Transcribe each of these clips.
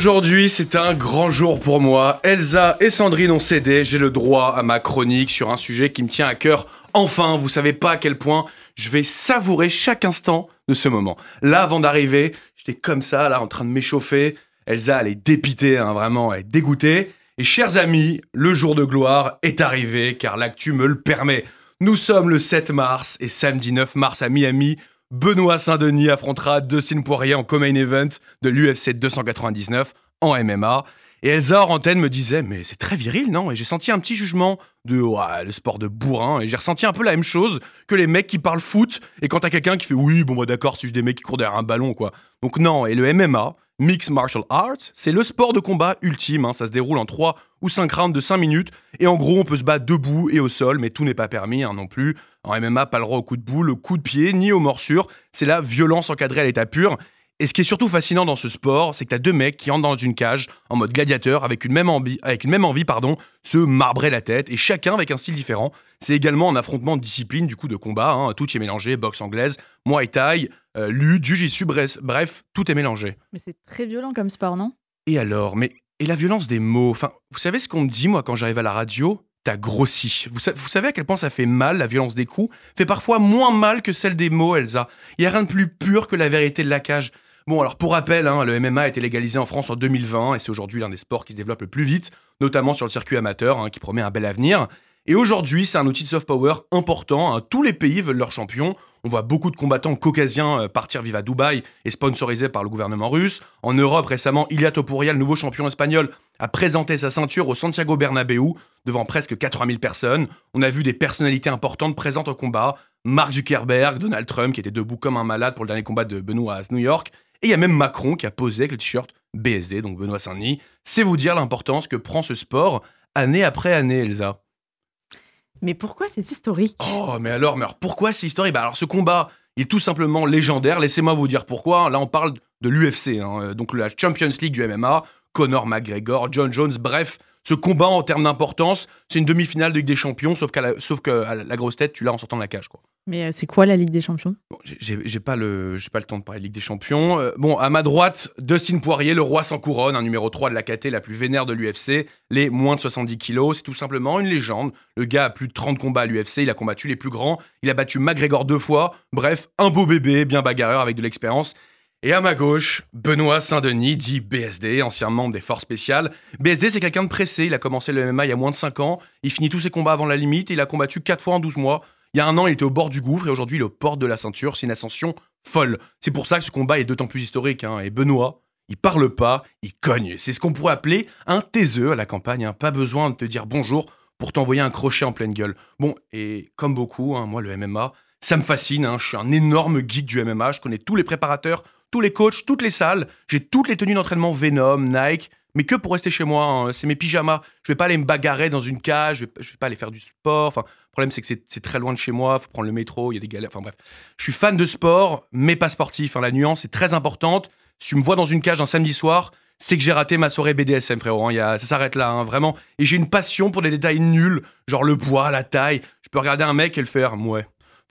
Aujourd'hui, c'est un grand jour pour moi. Elsa et Sandrine ont cédé. J'ai le droit à ma chronique sur un sujet qui me tient à cœur. Enfin, vous savez pas à quel point je vais savourer chaque instant de ce moment. Là, avant d'arriver, j'étais comme ça, là, en train de m'échauffer. Elsa, elle est dépitée, hein, vraiment, elle est dégoûtée. Et chers amis, le jour de gloire est arrivé, car l'actu me le permet. Nous sommes le 7 mars, et samedi 9 mars à Miami, Benoît Saint-Denis affrontera Dustin Poirier en co-main event de l'UFC 299 en MMA. Et Elsa Rantaine me disait Mais c'est très viril, non Et j'ai senti un petit jugement de ouais, le sport de bourrin. Et j'ai ressenti un peu la même chose que les mecs qui parlent foot. Et quand t'as quelqu'un qui fait Oui, bon, bah d'accord, si je des mecs qui courent derrière un ballon, quoi. Donc non, et le MMA, Mixed Martial Arts, c'est le sport de combat ultime, hein. ça se déroule en 3 ou 5 rounds de 5 minutes, et en gros on peut se battre debout et au sol, mais tout n'est pas permis hein, non plus. En MMA, pas le droit au coup de boule, au coup de pied, ni aux morsures, c'est la violence encadrée à l'état pur, et ce qui est surtout fascinant dans ce sport, c'est que t'as deux mecs qui entrent dans une cage en mode gladiateur avec une même, envie, avec une même envie, pardon, se marbrer la tête et chacun avec un style différent. C'est également un affrontement de discipline, du coup de combat. Hein. tout y est mélangé boxe anglaise, muay thai, euh, lutte, jujitsu, bref, bref, tout est mélangé. Mais c'est très violent comme sport, non Et alors Mais et la violence des mots Enfin, vous savez ce qu'on me dit moi quand j'arrive à la radio T'as grossi. Vous, vous, savez à quel point ça fait mal, la violence des coups Fait parfois moins mal que celle des mots, Elsa. Il n'y a rien de plus pur que la vérité de la cage. Bon, alors pour rappel, hein, le MMA a été légalisé en France en 2020 et c'est aujourd'hui l'un des sports qui se développe le plus vite, notamment sur le circuit amateur, hein, qui promet un bel avenir. Et aujourd'hui, c'est un outil de soft power important. Hein. Tous les pays veulent leurs champions. On voit beaucoup de combattants caucasiens euh, partir vivre à Dubaï et sponsorisés par le gouvernement russe. En Europe, récemment, Ilia Topuria, le nouveau champion espagnol, a présenté sa ceinture au Santiago Bernabéu devant presque 80 000 personnes. On a vu des personnalités importantes présentes au combat. Mark Zuckerberg, Donald Trump, qui était debout comme un malade pour le dernier combat de Benoît à New York, et il y a même Macron qui a posé avec le t-shirt BSD, donc Benoît Saint-Denis. C'est vous dire l'importance que prend ce sport année après année, Elsa. Mais pourquoi c'est historique Oh, mais alors, mais pourquoi c'est historique bah Alors, ce combat, il est tout simplement légendaire. Laissez-moi vous dire pourquoi. Là, on parle de l'UFC, hein, euh, donc la Champions League du MMA. Conor McGregor, John Jones, bref, ce combat en termes d'importance, c'est une demi-finale de Ligue des Champions, sauf, qu'à que la grosse tête, tu l'as en sortant de la cage. Quoi. Mais euh, c'est quoi la Ligue des Champions J'ai pas, le, pas le temps de parler de Ligue des Champions. Euh, bon, à ma droite, Dustin Poirier, le roi sans couronne, un numéro 3 de la KT, la plus vénère de l'UFC, les moins de 70 kilos. C'est tout simplement une légende. Le gars a plus de 30 combats à l'UFC, il a combattu les plus grands, il a battu McGregor deux fois. Bref, un beau bébé, bien bagarreur avec de l'expérience. Et à ma gauche, Benoît Saint-Denis, dit BSD, ancien membre des forces spéciales. BSD, c'est quelqu'un de pressé, il a commencé le MMA il y a moins de 5 ans, il finit tous ses combats avant la limite, il a combattu 4 fois en 12 mois. Il y a un an, il était au bord du gouffre et aujourd'hui, il est aux port de la ceinture. C'est une ascension folle. C'est pour ça que ce combat est d'autant plus historique. Hein. Et Benoît, il parle pas, il cogne. C'est ce qu'on pourrait appeler un taiseux à la campagne. Hein. Pas besoin de te dire bonjour pour t'envoyer un crochet en pleine gueule. Bon, et comme beaucoup, hein, moi, le MMA, ça me fascine. Je suis un énorme geek du MMA. Je connais tous les préparateurs, tous les coachs, toutes les salles. J'ai toutes les tenues d'entraînement Venom, Nike mais que pour rester chez moi. Hein. C'est mes pyjamas. Je vais pas aller me bagarrer dans une cage. Je vais, vais pas aller faire du sport. Enfin, le problème, c'est que c'est très loin de chez moi. Faut prendre le métro. Il y a des galères. Enfin bref, je suis fan de sport, mais pas sportif. Hein. La nuance est très importante. Si tu me vois dans une cage un samedi soir, c'est que j'ai raté ma soirée BDSM, frérot. Hein. ça s'arrête là, vraiment. Et j'ai une passion pour des détails nuls, genre le poids, la taille. Je peux regarder un mec et le faire, mouais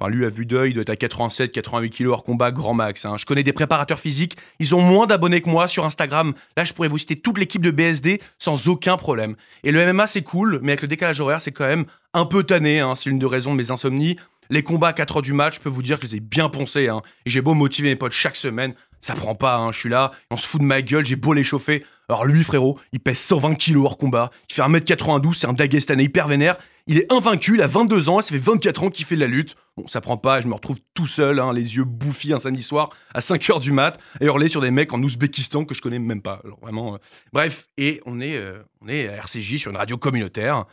lui, à vue d'œil, il doit être à 87, 88 kilos hors combat, grand max. Hein. Je connais des préparateurs physiques, ils ont moins d'abonnés que moi sur Instagram. Là, je pourrais vous citer toute l'équipe de BSD sans aucun problème. Et le MMA, c'est cool, mais avec le décalage horaire, c'est quand même un peu tanné. Hein. C'est l'une des raisons de mes insomnies. Les combats à 4 heures du match, je peux vous dire que je les ai bien poncés. Hein. j'ai beau motiver mes potes chaque semaine, ça prend pas, je suis là, on se fout de ma gueule, j'ai beau les chauffer. Alors lui, frérot, il pèse 120 kilos hors combat, il fait 1m92, c'est un Dagestanais hyper vénère, il est invaincu, il a 22 ans, ça fait 24 ans qu'il fait de la lutte ça prend pas, je me retrouve tout seul, hein, les yeux bouffis un samedi soir à 5h du mat, et hurler sur des mecs en Ouzbékistan que je connais même pas. vraiment, euh, bref, et on est, euh, on est à RCJ sur une radio communautaire.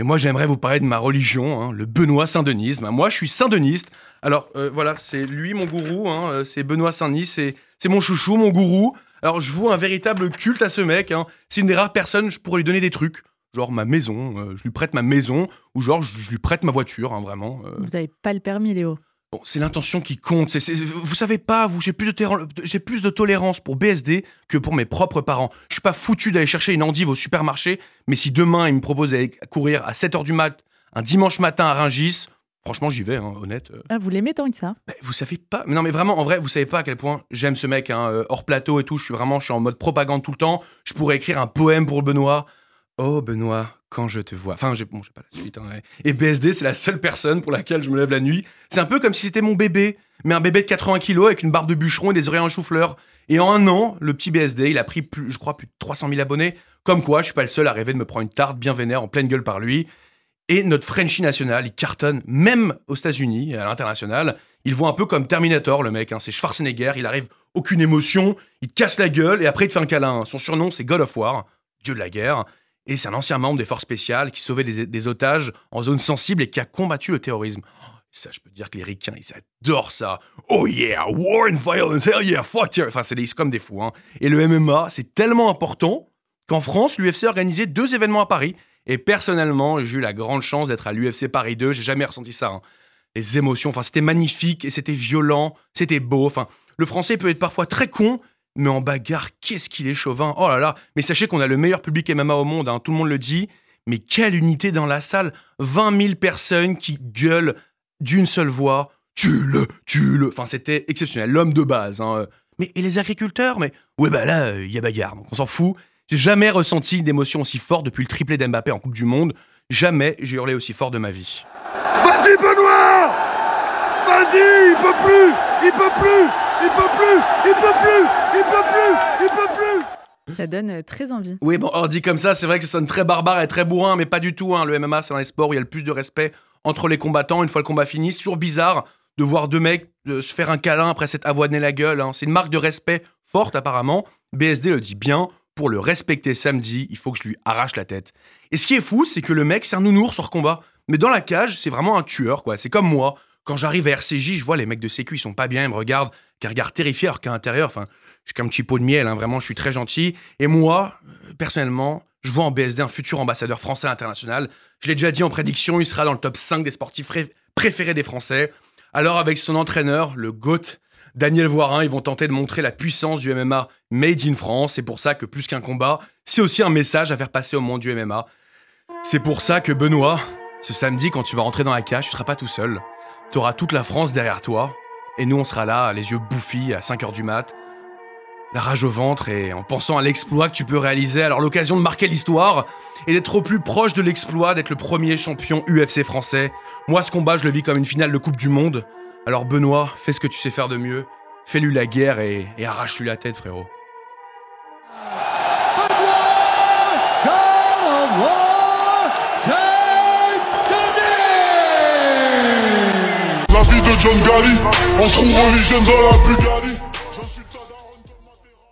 Et moi, j'aimerais vous parler de ma religion, hein, le Benoît saint denis Moi, je suis Saint-Deniste. Alors euh, voilà, c'est lui mon gourou, hein, c'est Benoît Saint-Denis, c'est, mon chouchou, mon gourou. Alors je vois un véritable culte à ce mec. C'est une des rares personnes, je pourrais lui donner des trucs genre ma maison, euh, je lui prête ma maison, ou genre je, lui prête ma voiture, hein, vraiment. Euh. Vous n'avez pas le permis, Léo. Bon, c'est l'intention qui compte. c'est- vous savez pas, vous, j'ai plus, de plus de tolérance pour BSD que pour mes propres parents. Je suis pas foutu d'aller chercher une endive au supermarché, mais si demain il me propose d'aller courir à 7h du mat, un dimanche matin à Ringis, franchement j'y vais, hein, honnête. Euh. Ah, vous l'aimez tant que ça bah, vous savez pas. Non, mais vraiment, en vrai, vous savez pas à quel point j'aime ce mec, hein, hors plateau et tout. Je suis vraiment, je suis en mode propagande tout le temps. Je pourrais écrire un poème pour le Benoît. Oh Benoît, quand je te vois. Enfin, j'ai bon, pas la suite. Hein, et BSD, c'est la seule personne pour laquelle je me lève la nuit. C'est un peu comme si c'était mon bébé, mais un bébé de 80 kilos avec une barbe de bûcheron et des oreilles en chou-fleur. Et en un an, le petit BSD, il a pris, plus, je crois, plus de 300 000 abonnés. Comme quoi, je suis pas le seul à rêver de me prendre une tarte bien vénère en pleine gueule par lui. Et notre Frenchie national, il cartonne même aux États-Unis, à l'international. Il voit un peu comme Terminator, le mec. Hein, c'est Schwarzenegger, il arrive aucune émotion, il te casse la gueule et après il te fait un câlin. Son surnom, c'est God of War, Dieu de la guerre. Et c'est un ancien membre des forces spéciales qui sauvait des, otages en zone sensible et qui a combattu le terrorisme. Oh, ça, je peux dire que les ricains, ils adorent ça. Oh yeah, war and violence, hell yeah, fuck you. Enfin, c'est comme des fous. Hein. Et le MMA, c'est tellement important qu'en France, l'UFC a organisé deux événements à Paris. Et personnellement, j'ai eu la grande chance d'être à l'UFC Paris 2. J'ai jamais ressenti ça. Hein. Les émotions, enfin, c'était magnifique et c'était violent, c'était beau. Enfin, le français peut être parfois très con, mais en bagarre, qu'est-ce qu'il est chauvin. Oh là là, mais sachez qu'on a le meilleur public MMA au monde, hein. tout le monde le dit. Mais quelle unité dans la salle 20 000 personnes qui gueulent d'une seule voix Tue-le, tue-le Enfin, c'était exceptionnel, l'homme de base. Hein. Mais et les agriculteurs Mais ouais, bah là, il y a bagarre, donc on s'en fout. J'ai jamais ressenti une émotion aussi forte depuis le triplé d'Mbappé en Coupe du Monde. Jamais j'ai hurlé aussi fort de ma vie. Vas-y, Benoît Vas-y, il peut plus Il peut plus il peut plus Il peut plus Il peut plus Il peut plus Ça donne euh, très envie. Oui, bon, on dit comme ça, c'est vrai que ça sonne très barbare et très bourrin, mais pas du tout. Hein. Le MMA, c'est un sport sports où il y a le plus de respect entre les combattants. Une fois le combat fini, c'est toujours bizarre de voir deux mecs euh, se faire un câlin après s'être avoiné la gueule. Hein. C'est une marque de respect forte, apparemment. BSD le dit bien. Pour le respecter samedi, il faut que je lui arrache la tête. Et ce qui est fou, c'est que le mec, c'est un nounours sur combat. Mais dans la cage, c'est vraiment un tueur, quoi. C'est comme moi. Quand j'arrive à RCJ, je vois les mecs de sécu, ils sont pas bien, ils me regardent qui regarde terrifié, alors qu'à l'intérieur, enfin, je suis comme petit pot de miel, hein, vraiment, je suis très gentil. Et moi, euh, personnellement, je vois en BSD un futur ambassadeur français international. Je l'ai déjà dit en prédiction, il sera dans le top 5 des sportifs préférés des Français. Alors, avec son entraîneur, le GOAT, Daniel Voirin, ils vont tenter de montrer la puissance du MMA made in France. C'est pour ça que plus qu'un combat, c'est aussi un message à faire passer au monde du MMA. C'est pour ça que Benoît, ce samedi, quand tu vas rentrer dans la cage, tu seras pas tout seul. Tu auras toute la France derrière toi. Et nous, on sera là, les yeux bouffis, à 5h du mat, la rage au ventre et en pensant à l'exploit que tu peux réaliser, alors l'occasion de marquer l'histoire et d'être au plus proche de l'exploit d'être le premier champion UFC français. Moi, ce combat, je le vis comme une finale de Coupe du Monde. Alors Benoît, fais ce que tu sais faire de mieux, fais-lui la guerre et, arrache-lui la tête, frérot. de John Gali On religion l'hygiène dans la Bugatti